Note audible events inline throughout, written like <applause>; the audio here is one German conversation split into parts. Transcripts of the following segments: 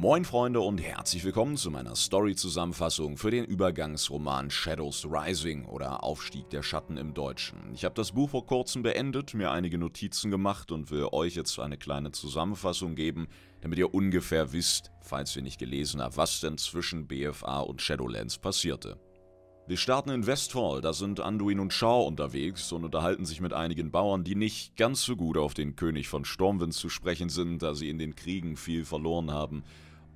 Moin Freunde und herzlich willkommen zu meiner Story-Zusammenfassung für den Übergangsroman Shadows Rising oder Aufstieg der Schatten im Deutschen. Ich habe das Buch vor kurzem beendet, mir einige Notizen gemacht und will euch jetzt eine kleine Zusammenfassung geben, damit ihr ungefähr wisst, falls ihr nicht gelesen habt, was denn zwischen BFA und Shadowlands passierte. Wir starten in Westfall, da sind Anduin und Shaw unterwegs und unterhalten sich mit einigen Bauern, die nicht ganz so gut auf den König von Stormwind zu sprechen sind, da sie in den Kriegen viel verloren haben.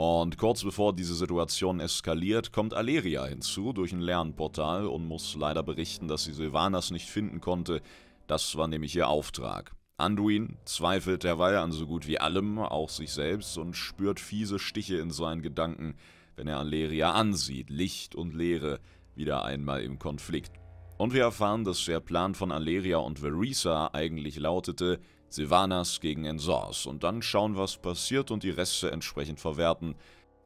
Und kurz bevor diese Situation eskaliert, kommt Aleria hinzu durch ein Lernportal und muss leider berichten, dass sie Silvanas nicht finden konnte. Das war nämlich ihr Auftrag. Anduin zweifelt derweil an so gut wie allem, auch sich selbst, und spürt fiese Stiche in seinen Gedanken, wenn er Aleria ansieht, Licht und Leere, wieder einmal im Konflikt. Und wir erfahren, dass der Plan von Aleria und Verisa eigentlich lautete, Silvanas gegen Ensors und dann schauen, was passiert und die Reste entsprechend verwerten,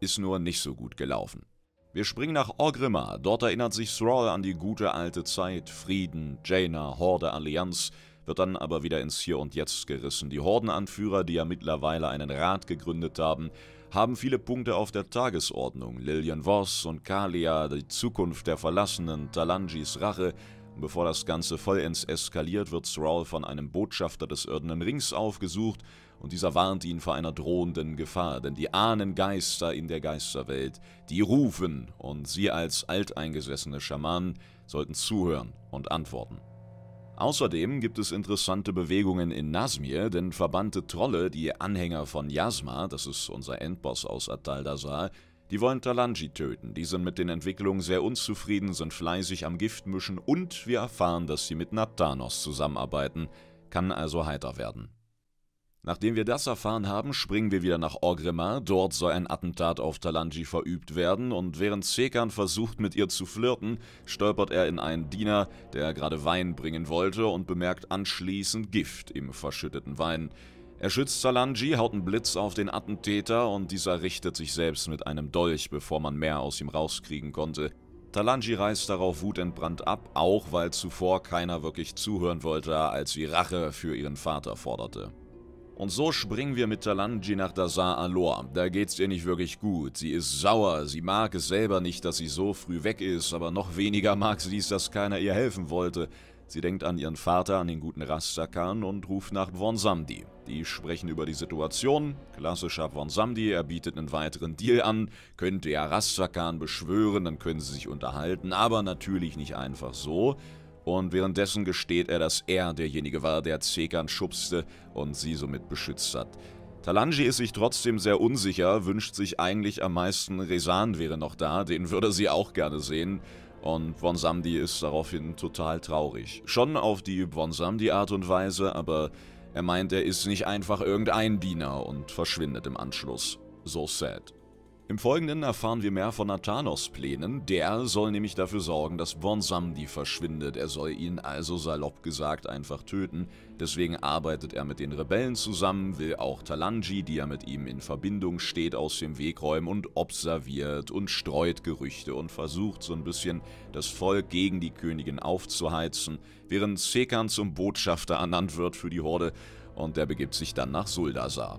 ist nur nicht so gut gelaufen. Wir springen nach Orgrimma, dort erinnert sich Thrall an die gute alte Zeit, Frieden, Jaina, Horde, Allianz, wird dann aber wieder ins Hier und Jetzt gerissen. Die Hordenanführer, die ja mittlerweile einen Rat gegründet haben, haben viele Punkte auf der Tagesordnung. Lillian Voss und Kalia, die Zukunft der Verlassenen, Talangis Rache, Bevor das Ganze vollends eskaliert, wird Thrall von einem Botschafter des Irdenen Rings aufgesucht und dieser warnt ihn vor einer drohenden Gefahr, denn die Ahnengeister in der Geisterwelt, die rufen und sie als alteingesessene Schamanen sollten zuhören und antworten. Außerdem gibt es interessante Bewegungen in Nasmir, denn verbannte Trolle, die Anhänger von Yasma, das ist unser Endboss aus Adaldasar, die wollen Talanji töten, die sind mit den Entwicklungen sehr unzufrieden, sind fleißig am Giftmischen und wir erfahren, dass sie mit Naptanos zusammenarbeiten, kann also heiter werden. Nachdem wir das erfahren haben, springen wir wieder nach Orgrimmar, dort soll ein Attentat auf Talanji verübt werden und während Sekan versucht mit ihr zu flirten, stolpert er in einen Diener, der gerade Wein bringen wollte und bemerkt anschließend Gift im verschütteten Wein. Er schützt Salanji, haut einen Blitz auf den Attentäter und dieser richtet sich selbst mit einem Dolch, bevor man mehr aus ihm rauskriegen konnte. Talanji reißt darauf wutentbrannt ab, auch weil zuvor keiner wirklich zuhören wollte, als sie Rache für ihren Vater forderte. Und so springen wir mit Talanji nach Dazar Alor. Da geht's ihr nicht wirklich gut. Sie ist sauer, sie mag es selber nicht, dass sie so früh weg ist, aber noch weniger mag sie es, dass keiner ihr helfen wollte. Sie denkt an ihren Vater, an den guten Rastakan und ruft nach Bwonsamdi. Die sprechen über die Situation. Klassischer Bwonsamdi, er bietet einen weiteren Deal an, könnte ja Rastakan beschwören, dann können sie sich unterhalten, aber natürlich nicht einfach so. Und währenddessen gesteht er, dass er derjenige war, der Zekan schubste und sie somit beschützt hat. Talanji ist sich trotzdem sehr unsicher, wünscht sich eigentlich am meisten, Resan wäre noch da, den würde sie auch gerne sehen. Und Bonsamdi ist daraufhin total traurig. Schon auf die Bonsamdi-Art und Weise, aber er meint, er ist nicht einfach irgendein Diener und verschwindet im Anschluss. So sad. Im Folgenden erfahren wir mehr von Nathanos Plänen. Der soll nämlich dafür sorgen, dass Bonsamdi verschwindet. Er soll ihn also salopp gesagt einfach töten. Deswegen arbeitet er mit den Rebellen zusammen, will auch Talanji, die ja mit ihm in Verbindung steht, aus dem Weg räumen und observiert und streut Gerüchte und versucht so ein bisschen das Volk gegen die Königin aufzuheizen, während Sekan zum Botschafter ernannt wird für die Horde und der begibt sich dann nach Suldasar.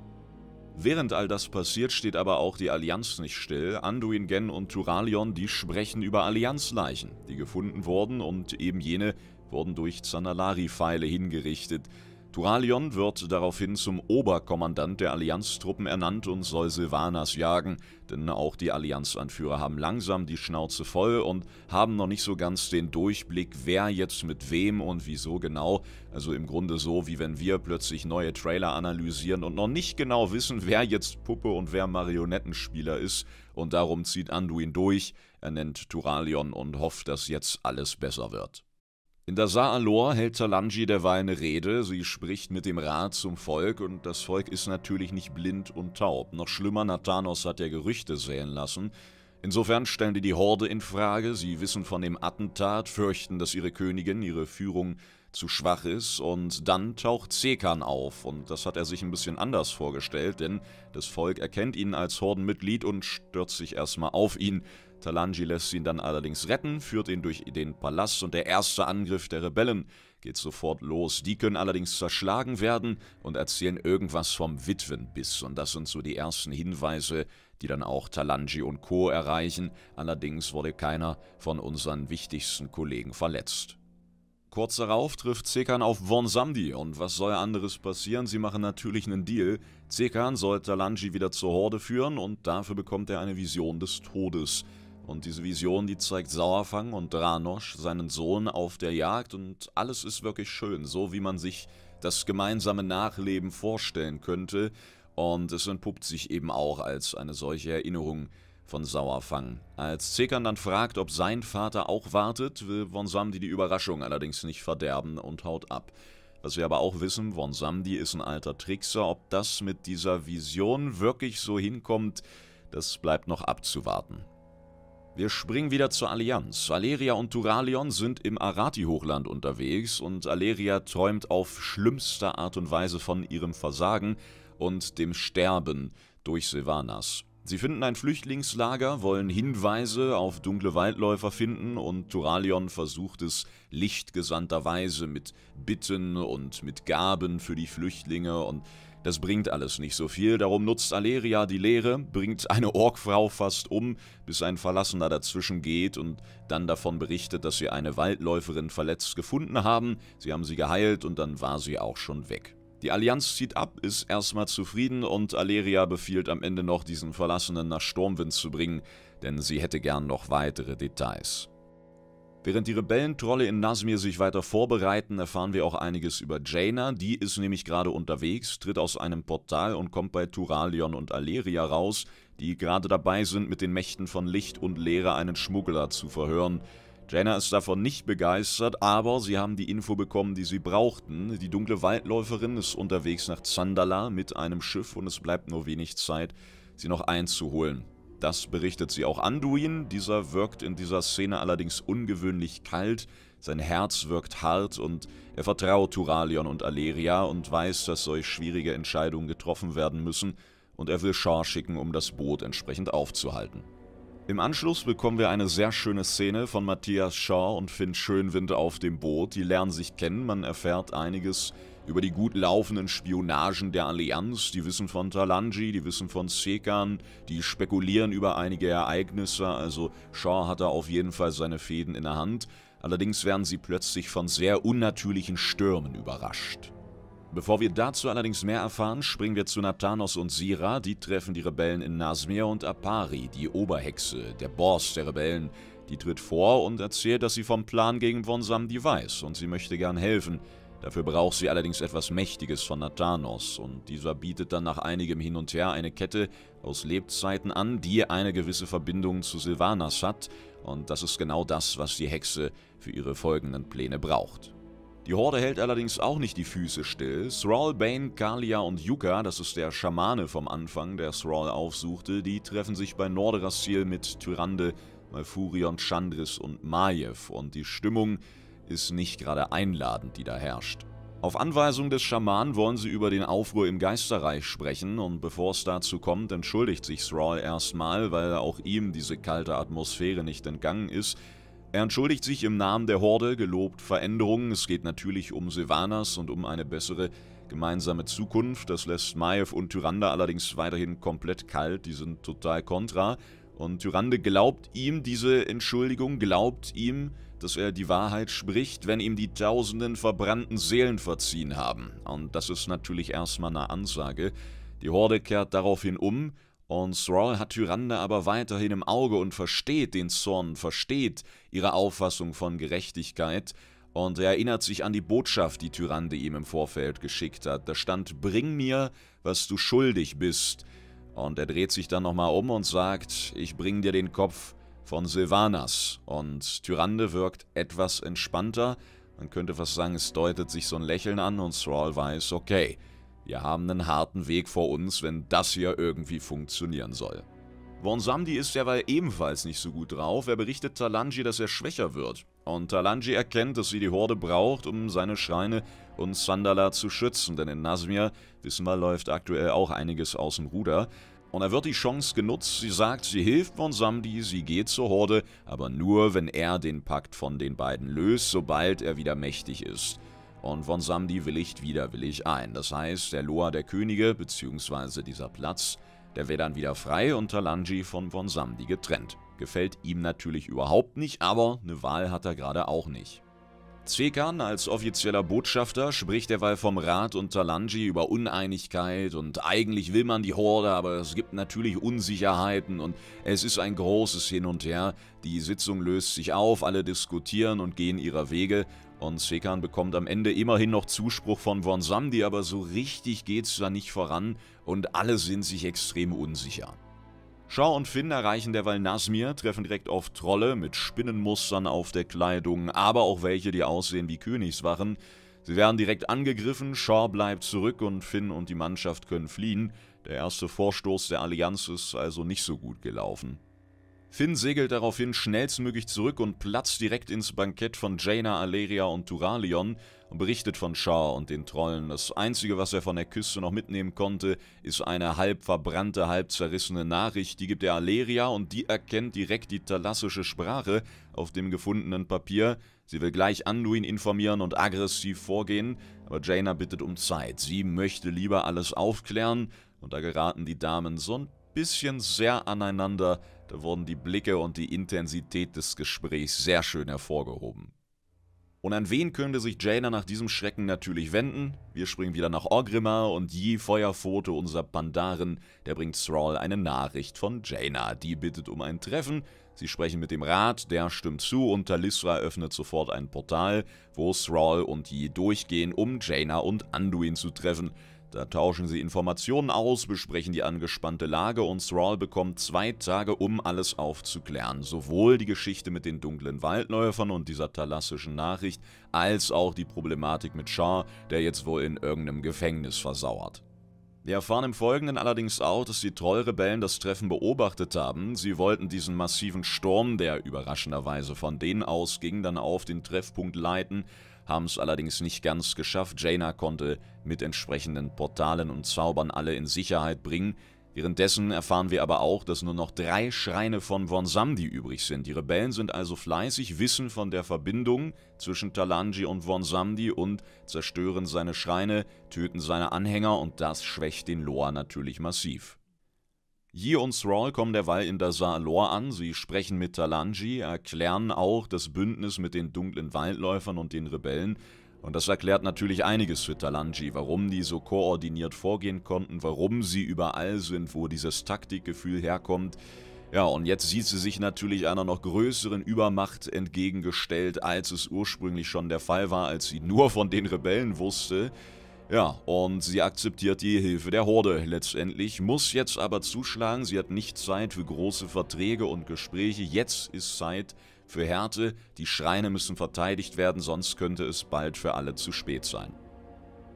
Während all das passiert, steht aber auch die Allianz nicht still. Anduin, Gen und Turalion, die sprechen über Allianzleichen, die gefunden wurden und eben jene wurden durch Zanalari-Pfeile hingerichtet. Turalion wird daraufhin zum Oberkommandant der Allianztruppen ernannt und soll Silvanas jagen, denn auch die Allianz-Anführer haben langsam die Schnauze voll und haben noch nicht so ganz den Durchblick, wer jetzt mit wem und wieso genau. Also im Grunde so, wie wenn wir plötzlich neue Trailer analysieren und noch nicht genau wissen, wer jetzt Puppe und wer Marionettenspieler ist. Und darum zieht Anduin durch, er nennt Turalion und hofft, dass jetzt alles besser wird. In der Saalor hält Talanji derweil eine Rede, sie spricht mit dem Rat zum Volk und das Volk ist natürlich nicht blind und taub. Noch schlimmer, Nathanos hat ja Gerüchte säen lassen. Insofern stellen die die Horde in Frage, sie wissen von dem Attentat, fürchten, dass ihre Königin, ihre Führung zu schwach ist und dann taucht Zekan auf und das hat er sich ein bisschen anders vorgestellt, denn das Volk erkennt ihn als Hordenmitglied und stürzt sich erstmal auf ihn. Talanji lässt ihn dann allerdings retten, führt ihn durch den Palast und der erste Angriff der Rebellen geht sofort los. Die können allerdings zerschlagen werden und erzählen irgendwas vom Witwenbiss und das sind so die ersten Hinweise, die dann auch Talanji und Co. erreichen. Allerdings wurde keiner von unseren wichtigsten Kollegen verletzt. Kurz darauf trifft Zekan auf Von Samdi und was soll anderes passieren, sie machen natürlich einen Deal. Zekan soll Talanji wieder zur Horde führen und dafür bekommt er eine Vision des Todes. Und diese Vision, die zeigt Sauerfang und Dranosch, seinen Sohn, auf der Jagd und alles ist wirklich schön, so wie man sich das gemeinsame Nachleben vorstellen könnte. Und es entpuppt sich eben auch als eine solche Erinnerung von Sauerfang. Als Zekan dann fragt, ob sein Vater auch wartet, will Von Samdi die Überraschung allerdings nicht verderben und haut ab. Was wir aber auch wissen, Von Samdi ist ein alter Trickser, ob das mit dieser Vision wirklich so hinkommt, das bleibt noch abzuwarten. Wir springen wieder zur Allianz. Aleria und Turalion sind im Arati-Hochland unterwegs und Aleria träumt auf schlimmste Art und Weise von ihrem Versagen und dem Sterben durch Sylvanas. Sie finden ein Flüchtlingslager, wollen Hinweise auf dunkle Waldläufer finden und Turalion versucht es lichtgesandterweise mit Bitten und mit Gaben für die Flüchtlinge und das bringt alles nicht so viel, darum nutzt Aleria die Lehre, bringt eine Orgfrau fast um, bis ein Verlassener dazwischen geht und dann davon berichtet, dass sie eine Waldläuferin verletzt gefunden haben, sie haben sie geheilt und dann war sie auch schon weg. Die Allianz zieht ab, ist erstmal zufrieden und Aleria befiehlt am Ende noch, diesen Verlassenen nach Sturmwind zu bringen, denn sie hätte gern noch weitere Details. Während die Rebellentrolle in Nasmir sich weiter vorbereiten, erfahren wir auch einiges über Jaina. Die ist nämlich gerade unterwegs, tritt aus einem Portal und kommt bei Turalion und Aleria raus, die gerade dabei sind, mit den Mächten von Licht und Leere einen Schmuggler zu verhören. Jaina ist davon nicht begeistert, aber sie haben die Info bekommen, die sie brauchten. Die dunkle Waldläuferin ist unterwegs nach Zandala mit einem Schiff und es bleibt nur wenig Zeit, sie noch einzuholen. Das berichtet sie auch Anduin, dieser wirkt in dieser Szene allerdings ungewöhnlich kalt, sein Herz wirkt hart und er vertraut Turalion und Aleria und weiß, dass solch schwierige Entscheidungen getroffen werden müssen und er will Shaw schicken, um das Boot entsprechend aufzuhalten. Im Anschluss bekommen wir eine sehr schöne Szene von Matthias Shaw und Finn Schönwind auf dem Boot. Die lernen sich kennen, man erfährt einiges über die gut laufenden Spionagen der Allianz. Die wissen von Talanji, die wissen von Sekan, die spekulieren über einige Ereignisse, also Shaw hat da auf jeden Fall seine Fäden in der Hand. Allerdings werden sie plötzlich von sehr unnatürlichen Stürmen überrascht. Bevor wir dazu allerdings mehr erfahren, springen wir zu Nathanos und Sira, die treffen die Rebellen in Nasmir und Apari, die Oberhexe, der Boss der Rebellen. Die tritt vor und erzählt, dass sie vom Plan gegen Von Samdi weiß und sie möchte gern helfen. Dafür braucht sie allerdings etwas Mächtiges von Nathanos und dieser bietet dann nach einigem Hin und Her eine Kette aus Lebzeiten an, die eine gewisse Verbindung zu Silvanas hat und das ist genau das, was die Hexe für ihre folgenden Pläne braucht. Die Horde hält allerdings auch nicht die Füße still. Thrall, Bane, Kalia und Yuka, das ist der Schamane vom Anfang, der Thrall aufsuchte, die treffen sich bei Nordrassil mit Tyrande, Malfurion, Chandris und Maiev und die Stimmung ist nicht gerade einladend, die da herrscht. Auf Anweisung des Schamanen wollen sie über den Aufruhr im Geisterreich sprechen und bevor es dazu kommt, entschuldigt sich Thrall erstmal, weil auch ihm diese kalte Atmosphäre nicht entgangen ist er entschuldigt sich im Namen der Horde, gelobt Veränderungen, es geht natürlich um Sylvanas und um eine bessere gemeinsame Zukunft, das lässt Maev und Tyrande allerdings weiterhin komplett kalt, die sind total kontra und Tyrande glaubt ihm diese Entschuldigung, glaubt ihm, dass er die Wahrheit spricht, wenn ihm die tausenden verbrannten Seelen verziehen haben. Und das ist natürlich erstmal eine Ansage. Die Horde kehrt daraufhin um, und Thrall hat Tyrande aber weiterhin im Auge und versteht den Zorn, versteht ihre Auffassung von Gerechtigkeit und er erinnert sich an die Botschaft, die Tyrande ihm im Vorfeld geschickt hat. Da stand, bring mir, was du schuldig bist. Und er dreht sich dann nochmal um und sagt, ich bring dir den Kopf von Silvanas. Und Tyrande wirkt etwas entspannter. Man könnte fast sagen, es deutet sich so ein Lächeln an und Thrall weiß, okay, wir haben einen harten Weg vor uns, wenn das hier irgendwie funktionieren soll. Von Samdi ist derweil ebenfalls nicht so gut drauf, er berichtet Talanji, dass er schwächer wird. Und Talanji erkennt, dass sie die Horde braucht, um seine Schreine und Sandala zu schützen, denn in Nazmir, wissen wir, läuft aktuell auch einiges aus dem Ruder. Und er wird die Chance genutzt, sie sagt, sie hilft von Samdi, sie geht zur Horde, aber nur, wenn er den Pakt von den beiden löst, sobald er wieder mächtig ist. Und von Samdi willigt widerwillig ein. Das heißt, der Loa der Könige, bzw. dieser Platz, der wäre dann wieder frei und Talanji von von Samdi getrennt. Gefällt ihm natürlich überhaupt nicht, aber eine Wahl hat er gerade auch nicht. Zekan als offizieller Botschafter spricht derweil vom Rat und Talanji über Uneinigkeit und eigentlich will man die Horde, aber es gibt natürlich Unsicherheiten und es ist ein großes Hin und Her. Die Sitzung löst sich auf, alle diskutieren und gehen ihrer Wege und Sekan bekommt am Ende immerhin noch Zuspruch von Von Samdi, aber so richtig geht's da nicht voran und alle sind sich extrem unsicher. Shaw und Finn erreichen derweil Nasmir, treffen direkt auf Trolle mit Spinnenmustern auf der Kleidung, aber auch welche, die aussehen wie Königswachen. Sie werden direkt angegriffen, Shaw bleibt zurück und Finn und die Mannschaft können fliehen. Der erste Vorstoß der Allianz ist also nicht so gut gelaufen. Finn segelt daraufhin schnellstmöglich zurück und platzt direkt ins Bankett von Jaina, Aleria und Turalion und berichtet von Shaw und den Trollen. Das einzige, was er von der Küste noch mitnehmen konnte, ist eine halb verbrannte, halb zerrissene Nachricht. Die gibt er Aleria und die erkennt direkt die thalassische Sprache auf dem gefundenen Papier. Sie will gleich Anduin informieren und aggressiv vorgehen, aber Jaina bittet um Zeit. Sie möchte lieber alles aufklären und da geraten die Damen so ein bisschen sehr aneinander da wurden die Blicke und die Intensität des Gesprächs sehr schön hervorgehoben. Und an wen könnte sich Jaina nach diesem Schrecken natürlich wenden? Wir springen wieder nach Orgrimmar und Yi Feuerfote, unser Pandaren, der bringt Thrall eine Nachricht von Jaina. Die bittet um ein Treffen, sie sprechen mit dem Rat, der stimmt zu und Talisra öffnet sofort ein Portal, wo Thrall und Yi durchgehen, um Jaina und Anduin zu treffen. Da tauschen sie Informationen aus, besprechen die angespannte Lage und Thrall bekommt zwei Tage, um alles aufzuklären. Sowohl die Geschichte mit den dunklen Waldläufern und dieser talassischen Nachricht, als auch die Problematik mit Shah, der jetzt wohl in irgendeinem Gefängnis versauert. Wir erfahren im Folgenden allerdings auch, dass die Trollrebellen das Treffen beobachtet haben. Sie wollten diesen massiven Sturm, der überraschenderweise von denen ausging, dann auf den Treffpunkt leiten, haben es allerdings nicht ganz geschafft. Jaina konnte mit entsprechenden Portalen und Zaubern alle in Sicherheit bringen. Währenddessen erfahren wir aber auch, dass nur noch drei Schreine von Von Samdi übrig sind. Die Rebellen sind also fleißig, wissen von der Verbindung zwischen Talanji und Von Samdi und zerstören seine Schreine, töten seine Anhänger und das schwächt den Loa natürlich massiv. Yi und Thrall kommen derweil in dazar Saalor an, sie sprechen mit Talanji, erklären auch das Bündnis mit den dunklen Waldläufern und den Rebellen, und das erklärt natürlich einiges für Talanji, warum die so koordiniert vorgehen konnten, warum sie überall sind, wo dieses Taktikgefühl herkommt. Ja, und jetzt sieht sie sich natürlich einer noch größeren Übermacht entgegengestellt, als es ursprünglich schon der Fall war, als sie nur von den Rebellen wusste. Ja, und sie akzeptiert die Hilfe der Horde. Letztendlich muss jetzt aber zuschlagen, sie hat nicht Zeit für große Verträge und Gespräche. Jetzt ist Zeit für Härte, die Schreine müssen verteidigt werden, sonst könnte es bald für alle zu spät sein.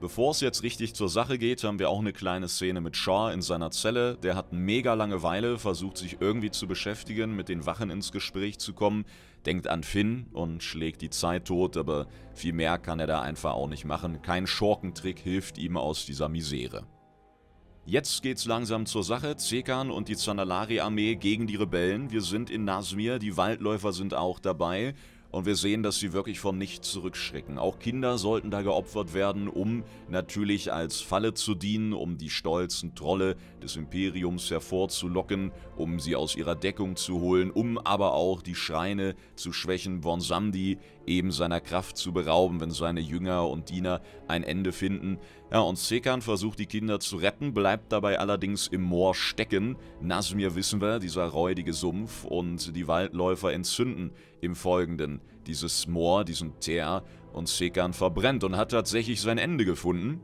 Bevor es jetzt richtig zur Sache geht, haben wir auch eine kleine Szene mit Shaw in seiner Zelle. Der hat mega Langeweile, versucht sich irgendwie zu beschäftigen, mit den Wachen ins Gespräch zu kommen, denkt an Finn und schlägt die Zeit tot, aber viel mehr kann er da einfach auch nicht machen. Kein Schurkentrick hilft ihm aus dieser Misere. Jetzt geht's langsam zur Sache. Zekan und die zandalari armee gegen die Rebellen. Wir sind in Nasmir, die Waldläufer sind auch dabei und wir sehen, dass sie wirklich vor nichts zurückschrecken. Auch Kinder sollten da geopfert werden, um natürlich als Falle zu dienen, um die stolzen Trolle des Imperiums hervorzulocken, um sie aus ihrer Deckung zu holen, um aber auch die Schreine zu schwächen. Von Samdi eben seiner Kraft zu berauben, wenn seine Jünger und Diener ein Ende finden. Ja, und Sekan versucht die Kinder zu retten, bleibt dabei allerdings im Moor stecken. Nasmir wissen wir, dieser räudige Sumpf und die Waldläufer entzünden im Folgenden dieses Moor, diesen Teer und Sekan verbrennt und hat tatsächlich sein Ende gefunden.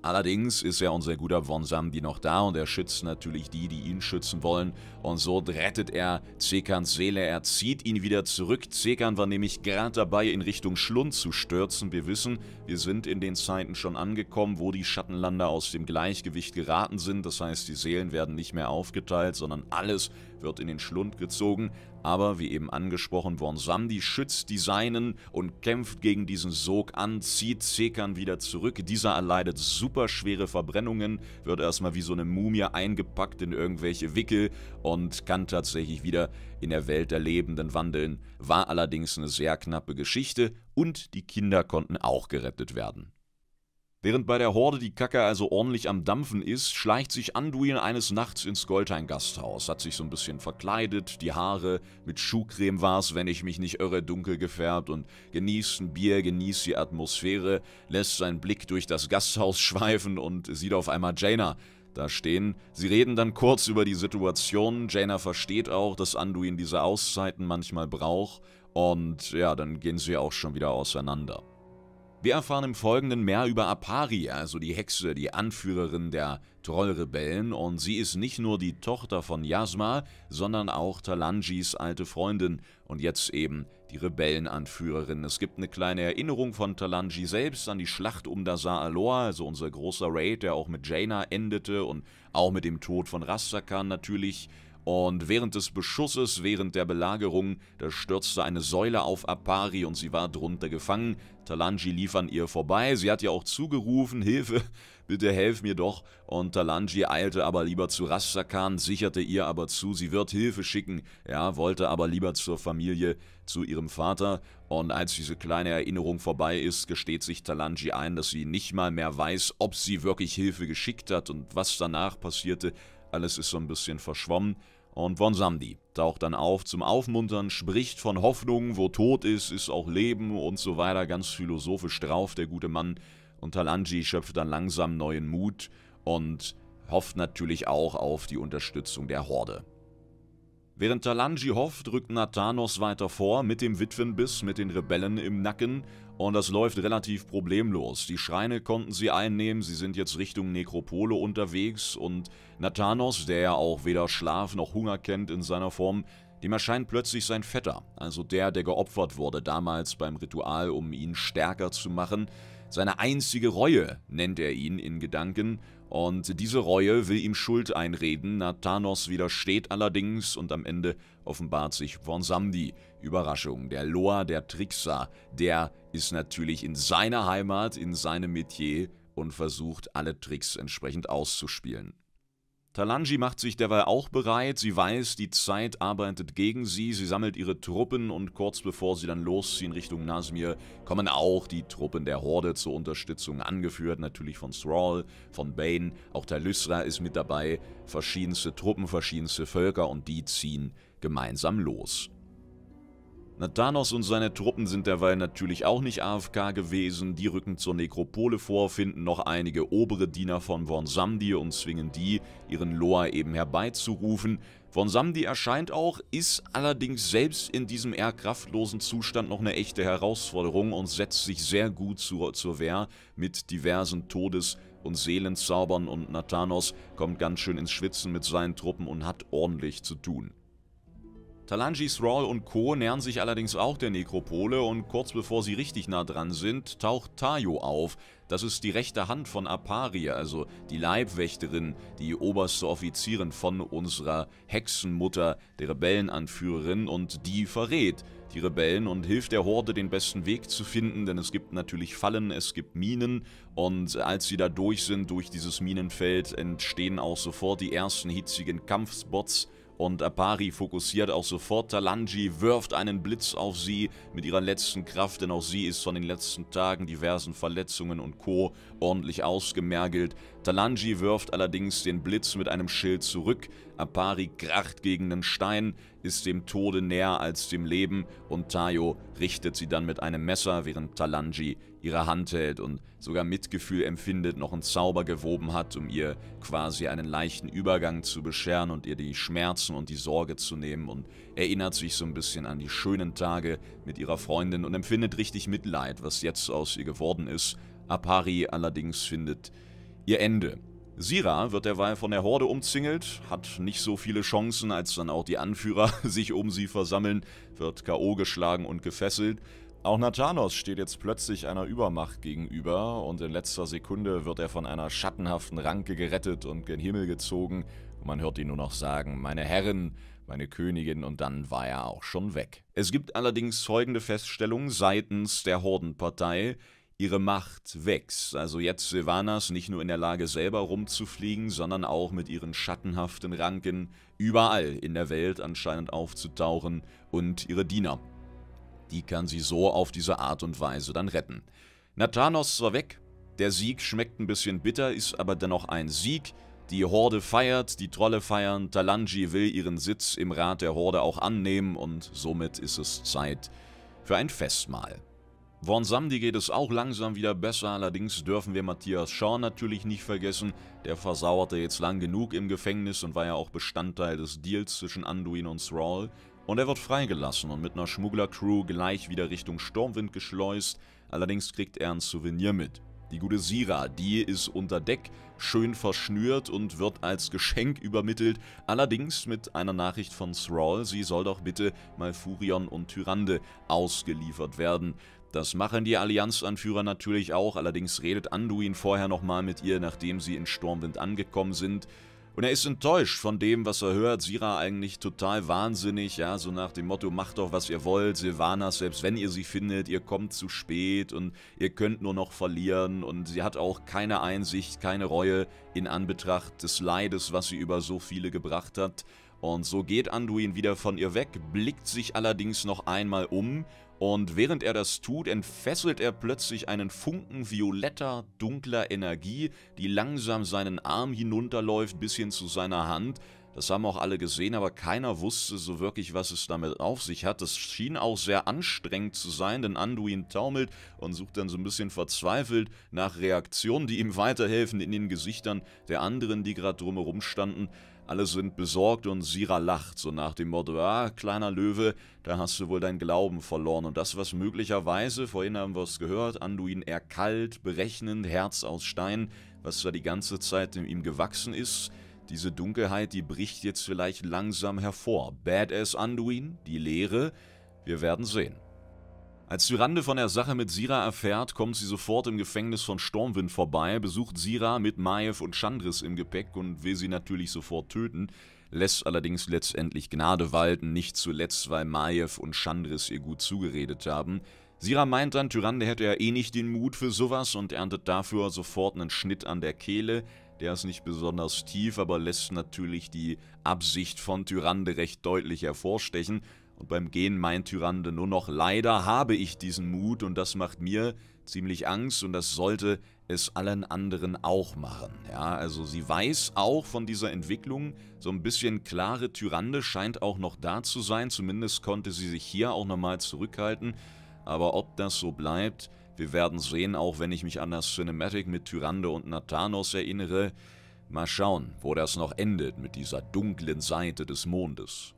Allerdings ist ja unser guter Von Samdi noch da und er schützt natürlich die, die ihn schützen wollen. Und so rettet er Zekans Seele, er zieht ihn wieder zurück. Zekan war nämlich gerade dabei, in Richtung Schlund zu stürzen. Wir wissen, wir sind in den Zeiten schon angekommen, wo die Schattenlander aus dem Gleichgewicht geraten sind. Das heißt, die Seelen werden nicht mehr aufgeteilt, sondern alles wird in den Schlund gezogen. Aber wie eben angesprochen worden, Samdi schützt die Seinen und kämpft gegen diesen Sog an, zieht Zekan wieder zurück. Dieser erleidet superschwere Verbrennungen, wird erstmal wie so eine Mumie eingepackt in irgendwelche Wickel und kann tatsächlich wieder in der Welt der Lebenden wandeln. War allerdings eine sehr knappe Geschichte und die Kinder konnten auch gerettet werden. Während bei der Horde die Kacke also ordentlich am Dampfen ist, schleicht sich Anduin eines Nachts ins goldheim gasthaus hat sich so ein bisschen verkleidet, die Haare mit Schuhcreme war's, wenn ich mich nicht irre, dunkel gefärbt und genießt ein Bier, genießt die Atmosphäre, lässt seinen Blick durch das Gasthaus schweifen und sieht auf einmal Jaina, da stehen. Sie reden dann kurz über die Situation. Jaina versteht auch, dass Anduin diese Auszeiten manchmal braucht. Und ja, dann gehen sie auch schon wieder auseinander. Wir erfahren im Folgenden mehr über Apari, also die Hexe, die Anführerin der Trollrebellen und sie ist nicht nur die Tochter von Yasma, sondern auch Talanjis alte Freundin und jetzt eben die Rebellenanführerin. Es gibt eine kleine Erinnerung von Talanji selbst an die Schlacht um Dazar Aloa, also unser großer Raid, der auch mit Jaina endete und auch mit dem Tod von Rassakan natürlich. Und während des Beschusses, während der Belagerung, da stürzte eine Säule auf Apari und sie war drunter gefangen. Talanji lief an ihr vorbei, sie hat ja auch zugerufen, <laughs> Hilfe, bitte helf mir doch, und Talanji eilte aber lieber zu Rassakan, sicherte ihr aber zu, sie wird Hilfe schicken, ja, wollte aber lieber zur Familie, zu ihrem Vater, und als diese kleine Erinnerung vorbei ist, gesteht sich Talanji ein, dass sie nicht mal mehr weiß, ob sie wirklich Hilfe geschickt hat und was danach passierte, alles ist so ein bisschen verschwommen, und Von Samdi taucht dann auf zum Aufmuntern, spricht von Hoffnung, wo Tod ist, ist auch Leben und so weiter, ganz philosophisch drauf, der gute Mann. Und Talanji schöpft dann langsam neuen Mut und hofft natürlich auch auf die Unterstützung der Horde. Während Talanji hofft, rückt Nathanos weiter vor mit dem Witwenbiss, mit den Rebellen im Nacken und das läuft relativ problemlos. Die Schreine konnten sie einnehmen, sie sind jetzt Richtung Nekropole unterwegs und Nathanos, der ja auch weder Schlaf noch Hunger kennt in seiner Form, dem erscheint plötzlich sein Vetter, also der, der geopfert wurde damals beim Ritual, um ihn stärker zu machen, seine einzige Reue nennt er ihn in Gedanken und diese Reue will ihm Schuld einreden. Nathanos widersteht allerdings und am Ende offenbart sich von Vonsamdi. Überraschung, der Loa, der Trickser, der ist natürlich in seiner Heimat, in seinem Metier und versucht alle Tricks entsprechend auszuspielen. Talanji macht sich derweil auch bereit, sie weiß, die Zeit arbeitet gegen sie, sie sammelt ihre Truppen und kurz bevor sie dann losziehen Richtung Nasmir, kommen auch die Truppen der Horde zur Unterstützung, angeführt natürlich von Thrall, von Bane, auch Talysra ist mit dabei, verschiedenste Truppen, verschiedenste Völker und die ziehen gemeinsam los. Nathanos und seine Truppen sind derweil natürlich auch nicht AFK gewesen, die rücken zur Nekropole vor, finden noch einige obere Diener von Von Samdi und zwingen die, ihren Loa eben herbeizurufen. Von Samdi erscheint auch, ist allerdings selbst in diesem eher kraftlosen Zustand noch eine echte Herausforderung und setzt sich sehr gut zur, zur Wehr mit diversen Todes- und Seelenzaubern und Nathanos kommt ganz schön ins Schwitzen mit seinen Truppen und hat ordentlich zu tun. Talangis Rawl und Co. nähern sich allerdings auch der Nekropole und kurz bevor sie richtig nah dran sind, taucht Tayo auf. Das ist die rechte Hand von Aparia, also die Leibwächterin, die oberste Offizierin von unserer Hexenmutter, der Rebellenanführerin und die verrät die Rebellen und hilft der Horde den besten Weg zu finden, denn es gibt natürlich Fallen, es gibt Minen und als sie da durch sind, durch dieses Minenfeld, entstehen auch sofort die ersten hitzigen Kampfspots und Apari fokussiert auch sofort Talanji, wirft einen Blitz auf sie mit ihrer letzten Kraft, denn auch sie ist von den letzten Tagen diversen Verletzungen und Co. ordentlich ausgemergelt. Talanji wirft allerdings den Blitz mit einem Schild zurück, Apari kracht gegen den Stein, ist dem Tode näher als dem Leben und Tayo richtet sie dann mit einem Messer, während Talanji ihre Hand hält und sogar Mitgefühl empfindet, noch einen Zauber gewoben hat, um ihr quasi einen leichten Übergang zu bescheren und ihr die Schmerzen und die Sorge zu nehmen und erinnert sich so ein bisschen an die schönen Tage mit ihrer Freundin und empfindet richtig Mitleid, was jetzt aus ihr geworden ist. Apari allerdings findet ihr Ende. Sira wird derweil von der Horde umzingelt, hat nicht so viele Chancen, als dann auch die Anführer <laughs> sich um sie versammeln, wird K.O. geschlagen und gefesselt. Auch Nathanos steht jetzt plötzlich einer Übermacht gegenüber und in letzter Sekunde wird er von einer schattenhaften Ranke gerettet und gen Himmel gezogen. Man hört ihn nur noch sagen, meine Herren, meine Königin und dann war er auch schon weg. Es gibt allerdings folgende Feststellung seitens der Hordenpartei ihre Macht wächst. Also jetzt Silvanas nicht nur in der Lage selber rumzufliegen, sondern auch mit ihren schattenhaften Ranken überall in der Welt anscheinend aufzutauchen und ihre Diener. Die kann sie so auf diese Art und Weise dann retten. Nathanos war weg, der Sieg schmeckt ein bisschen bitter, ist aber dennoch ein Sieg. Die Horde feiert, die Trolle feiern, Talanji will ihren Sitz im Rat der Horde auch annehmen und somit ist es Zeit für ein Festmahl. Von Samdi geht es auch langsam wieder besser, allerdings dürfen wir Matthias Schorn natürlich nicht vergessen. Der versauerte jetzt lang genug im Gefängnis und war ja auch Bestandteil des Deals zwischen Anduin und Thrall. Und er wird freigelassen und mit einer Schmugglercrew gleich wieder Richtung Sturmwind geschleust, allerdings kriegt er ein Souvenir mit. Die gute Sira, die ist unter Deck, schön verschnürt und wird als Geschenk übermittelt, allerdings mit einer Nachricht von Thrall, sie soll doch bitte mal Furion und Tyrande ausgeliefert werden. Das machen die Allianzanführer natürlich auch, allerdings redet Anduin vorher nochmal mit ihr, nachdem sie in Sturmwind angekommen sind. Und er ist enttäuscht von dem, was er hört. Sira eigentlich total wahnsinnig, ja, so nach dem Motto, macht doch, was ihr wollt, Silvanas, selbst wenn ihr sie findet, ihr kommt zu spät und ihr könnt nur noch verlieren. Und sie hat auch keine Einsicht, keine Reue in Anbetracht des Leides, was sie über so viele gebracht hat. Und so geht Anduin wieder von ihr weg, blickt sich allerdings noch einmal um und während er das tut, entfesselt er plötzlich einen Funken violetter, dunkler Energie, die langsam seinen Arm hinunterläuft bis hin zu seiner Hand. Das haben auch alle gesehen, aber keiner wusste so wirklich, was es damit auf sich hat. Das schien auch sehr anstrengend zu sein, denn Anduin taumelt und sucht dann so ein bisschen verzweifelt nach Reaktionen, die ihm weiterhelfen in den Gesichtern der anderen, die gerade drumherum standen. Alle sind besorgt und Sira lacht, so nach dem Motto, ah, kleiner Löwe, da hast du wohl deinen Glauben verloren. Und das, was möglicherweise, vorhin haben wir es gehört, Anduin eher kalt, berechnend, Herz aus Stein, was da die ganze Zeit in ihm gewachsen ist, diese Dunkelheit, die bricht jetzt vielleicht langsam hervor. Badass Anduin, die Lehre, wir werden sehen. Als Tyrande von der Sache mit Sira erfährt, kommt sie sofort im Gefängnis von Stormwind vorbei, besucht Sira mit Maev und Chandris im Gepäck und will sie natürlich sofort töten, lässt allerdings letztendlich Gnade walten, nicht zuletzt, weil Maev und Chandris ihr gut zugeredet haben. Sira meint dann, Tyrande hätte ja eh nicht den Mut für sowas und erntet dafür sofort einen Schnitt an der Kehle. Der ist nicht besonders tief, aber lässt natürlich die Absicht von Tyrande recht deutlich hervorstechen und beim Gehen meint Tyrande nur noch, leider habe ich diesen Mut und das macht mir ziemlich Angst und das sollte es allen anderen auch machen. Ja, also sie weiß auch von dieser Entwicklung, so ein bisschen klare Tyrande scheint auch noch da zu sein, zumindest konnte sie sich hier auch nochmal zurückhalten, aber ob das so bleibt, wir werden sehen, auch wenn ich mich an das Cinematic mit Tyrande und Nathanos erinnere, mal schauen, wo das noch endet mit dieser dunklen Seite des Mondes.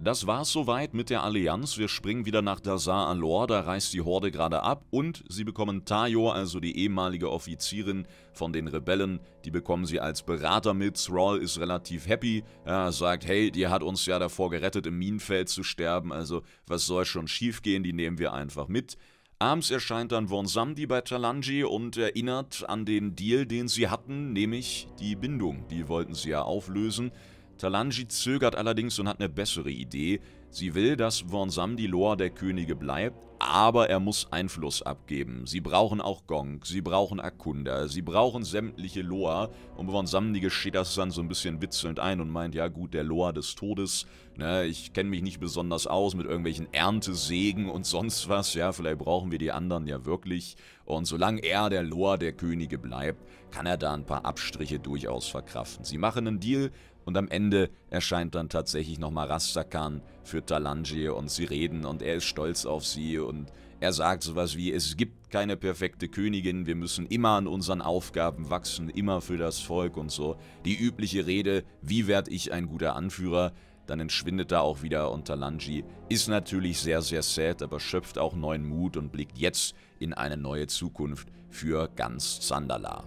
Das war's soweit mit der Allianz. Wir springen wieder nach Dazar Alor, da reißt die Horde gerade ab und sie bekommen Tayo, also die ehemalige Offizierin von den Rebellen, die bekommen sie als Berater mit. Thrall ist relativ happy, er sagt, hey, die hat uns ja davor gerettet, im Minenfeld zu sterben, also was soll schon schiefgehen? die nehmen wir einfach mit. Abends erscheint dann Von Samdi bei Talanji und erinnert an den Deal, den sie hatten, nämlich die Bindung. Die wollten sie ja auflösen. Talanji zögert allerdings und hat eine bessere Idee. Sie will, dass Vonsam die Lore der Könige bleibt, aber er muss Einfluss abgeben. Sie brauchen auch Gong, sie brauchen Akunda, sie brauchen sämtliche Lore. Und die gesteht das dann so ein bisschen witzelnd ein und meint, ja gut, der Lore des Todes, ne, ich kenne mich nicht besonders aus mit irgendwelchen Erntesegen und sonst was, ja, vielleicht brauchen wir die anderen ja wirklich. Und solange er der Lore der Könige bleibt, kann er da ein paar Abstriche durchaus verkraften. Sie machen einen Deal, und am Ende erscheint dann tatsächlich nochmal Rastakan für Talanji und sie reden und er ist stolz auf sie und er sagt sowas wie, es gibt keine perfekte Königin, wir müssen immer an unseren Aufgaben wachsen, immer für das Volk und so. Die übliche Rede, wie werde ich ein guter Anführer, dann entschwindet er auch wieder und Talanji ist natürlich sehr, sehr sad, aber schöpft auch neuen Mut und blickt jetzt in eine neue Zukunft für ganz Sandala.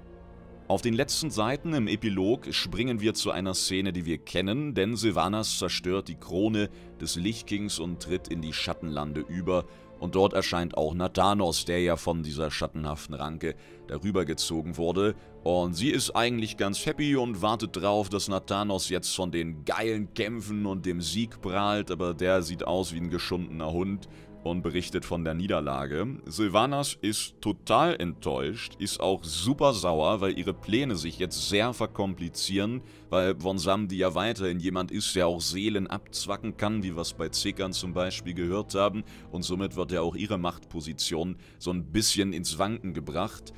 Auf den letzten Seiten im Epilog springen wir zu einer Szene, die wir kennen, denn Sylvanas zerstört die Krone des Lichtkings und tritt in die Schattenlande über und dort erscheint auch Nathanos, der ja von dieser schattenhaften Ranke darüber gezogen wurde und sie ist eigentlich ganz happy und wartet drauf, dass Nathanos jetzt von den geilen Kämpfen und dem Sieg prahlt, aber der sieht aus wie ein geschundener Hund und berichtet von der Niederlage. Sylvanas ist total enttäuscht, ist auch super sauer, weil ihre Pläne sich jetzt sehr verkomplizieren, weil Von Samdi ja weiterhin jemand ist, der auch Seelen abzwacken kann, wie wir es bei Zekern zum Beispiel gehört haben, und somit wird ja auch ihre Machtposition so ein bisschen ins Wanken gebracht.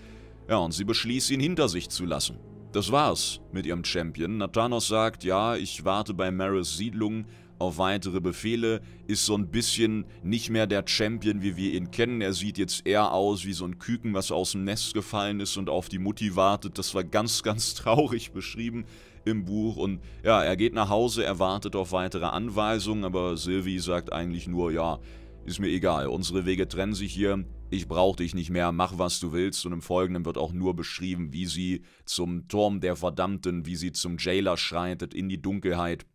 Ja, und sie beschließt, ihn hinter sich zu lassen. Das war's mit ihrem Champion. Nathanos sagt, ja, ich warte bei Maris Siedlung, auf weitere Befehle, ist so ein bisschen nicht mehr der Champion, wie wir ihn kennen. Er sieht jetzt eher aus wie so ein Küken, was aus dem Nest gefallen ist und auf die Mutti wartet. Das war ganz, <laughs> ganz traurig beschrieben im Buch. Und ja, er geht nach Hause, er wartet auf weitere Anweisungen, aber Sylvie sagt eigentlich nur, ja, ist mir egal, unsere Wege trennen sich hier, ich brauche dich nicht mehr, mach was du willst. Und im Folgenden wird auch nur beschrieben, wie sie zum Turm der Verdammten, wie sie zum Jailer schreitet in die Dunkelheit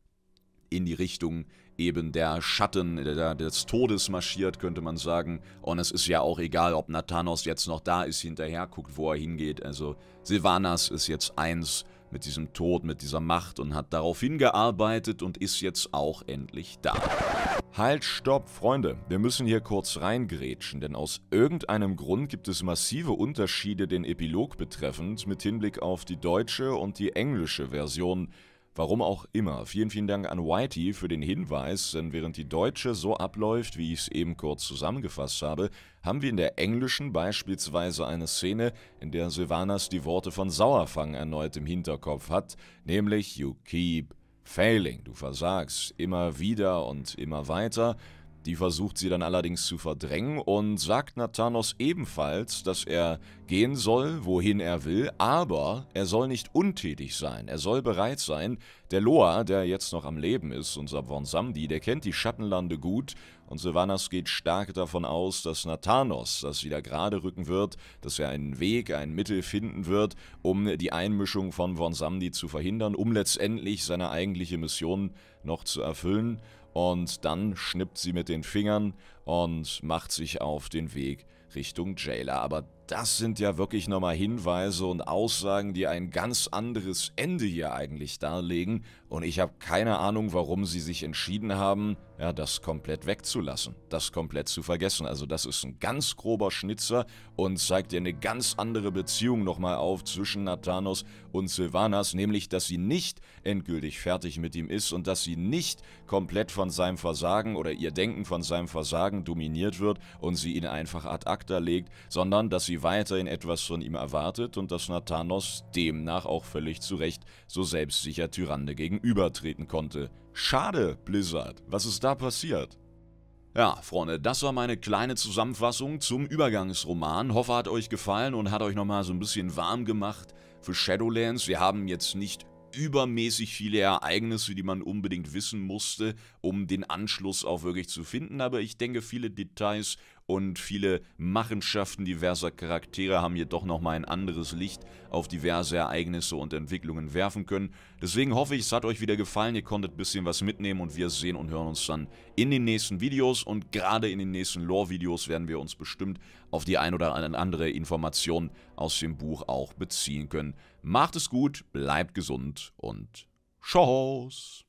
in die Richtung eben der Schatten der, des Todes marschiert, könnte man sagen. Und es ist ja auch egal, ob Nathanos jetzt noch da ist, hinterher guckt, wo er hingeht. Also Silvanas ist jetzt eins mit diesem Tod, mit dieser Macht und hat darauf hingearbeitet und ist jetzt auch endlich da. Halt, stopp, Freunde, wir müssen hier kurz reingrätschen, denn aus irgendeinem Grund gibt es massive Unterschiede den Epilog betreffend mit Hinblick auf die deutsche und die englische Version Warum auch immer. Vielen, vielen Dank an Whitey für den Hinweis, denn während die deutsche so abläuft, wie ich es eben kurz zusammengefasst habe, haben wir in der englischen beispielsweise eine Szene, in der Sylvanas die Worte von Sauerfang erneut im Hinterkopf hat, nämlich You keep failing, du versagst immer wieder und immer weiter die versucht sie dann allerdings zu verdrängen und sagt Nathanos ebenfalls, dass er gehen soll, wohin er will, aber er soll nicht untätig sein. Er soll bereit sein. Der Loa, der jetzt noch am Leben ist, unser Vonsamdi, der kennt die Schattenlande gut und Sylvanas geht stark davon aus, dass Nathanos das wieder gerade rücken wird, dass er einen Weg, ein Mittel finden wird, um die Einmischung von Vonsamdi zu verhindern, um letztendlich seine eigentliche Mission noch zu erfüllen und dann schnippt sie mit den Fingern und macht sich auf den Weg Richtung Jailer. Aber das sind ja wirklich nochmal Hinweise und Aussagen, die ein ganz anderes Ende hier eigentlich darlegen, und ich habe keine Ahnung, warum sie sich entschieden haben, ja, das komplett wegzulassen, das komplett zu vergessen. Also das ist ein ganz grober Schnitzer und zeigt dir eine ganz andere Beziehung nochmal auf zwischen Nathanos und Sylvanas, nämlich, dass sie nicht endgültig fertig mit ihm ist und dass sie nicht komplett von seinem Versagen oder ihr Denken von seinem Versagen dominiert wird und sie ihn einfach ad acta legt, sondern dass sie weiterhin etwas von ihm erwartet und dass Nathanos demnach auch völlig zu Recht so selbstsicher Tyrande gegenüber gegenübertreten konnte. Schade, Blizzard, was ist da passiert? Ja, Freunde, das war meine kleine Zusammenfassung zum Übergangsroman. Hoffe, hat euch gefallen und hat euch nochmal so ein bisschen warm gemacht für Shadowlands. Wir haben jetzt nicht übermäßig viele Ereignisse, die man unbedingt wissen musste, um den Anschluss auch wirklich zu finden. Aber ich denke, viele Details und viele Machenschaften diverser Charaktere haben hier doch nochmal ein anderes Licht auf diverse Ereignisse und Entwicklungen werfen können. Deswegen hoffe ich, es hat euch wieder gefallen, ihr konntet ein bisschen was mitnehmen und wir sehen und hören uns dann in den nächsten Videos und gerade in den nächsten Lore-Videos werden wir uns bestimmt auf die ein oder andere Information aus dem Buch auch beziehen können. Macht es gut, bleibt gesund und tschüss.